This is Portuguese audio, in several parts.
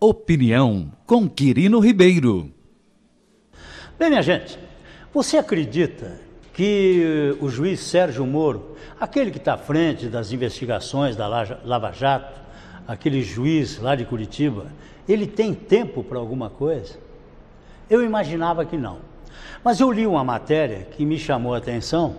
Opinião com Quirino Ribeiro. Bem, minha gente, você acredita que eh, o juiz Sérgio Moro, aquele que está à frente das investigações da Lava Jato, aquele juiz lá de Curitiba, ele tem tempo para alguma coisa? Eu imaginava que não. Mas eu li uma matéria que me chamou a atenção.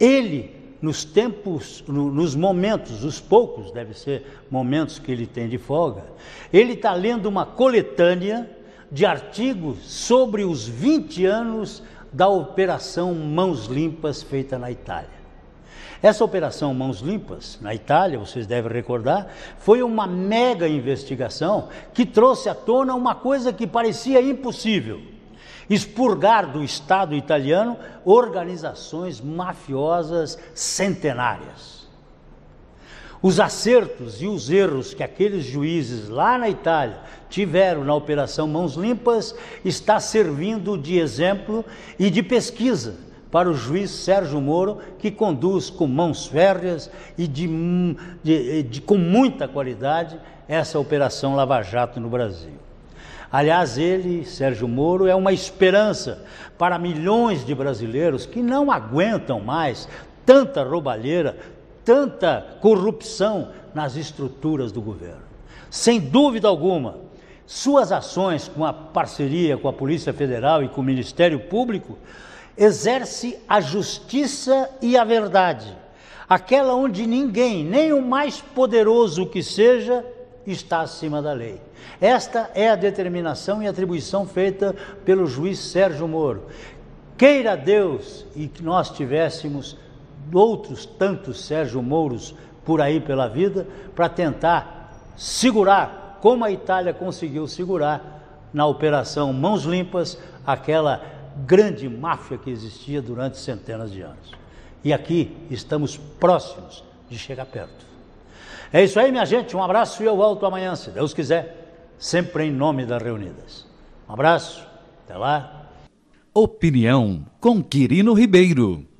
Ele nos tempos, no, nos momentos, os poucos, deve ser momentos que ele tem de folga, ele está lendo uma coletânea de artigos sobre os 20 anos da Operação Mãos Limpas feita na Itália. Essa Operação Mãos Limpas, na Itália, vocês devem recordar, foi uma mega investigação que trouxe à tona uma coisa que parecia impossível expurgar do Estado italiano organizações mafiosas centenárias. Os acertos e os erros que aqueles juízes lá na Itália tiveram na Operação Mãos Limpas está servindo de exemplo e de pesquisa para o juiz Sérgio Moro, que conduz com mãos férreas e de, de, de, com muita qualidade essa Operação Lava Jato no Brasil. Aliás, ele, Sérgio Moro, é uma esperança para milhões de brasileiros que não aguentam mais tanta roubalheira, tanta corrupção nas estruturas do governo. Sem dúvida alguma, suas ações com a parceria com a Polícia Federal e com o Ministério Público exerce a justiça e a verdade, aquela onde ninguém, nem o mais poderoso que seja, está acima da lei. Esta é a determinação e atribuição feita pelo juiz Sérgio Moro. Queira Deus e que nós tivéssemos outros tantos Sérgio Mouros por aí pela vida para tentar segurar, como a Itália conseguiu segurar na operação Mãos Limpas, aquela grande máfia que existia durante centenas de anos. E aqui estamos próximos de chegar perto. É isso aí, minha gente. Um abraço e eu volto amanhã, se Deus quiser, sempre em nome das reunidas. Um abraço, até lá. Opinião com Quirino Ribeiro.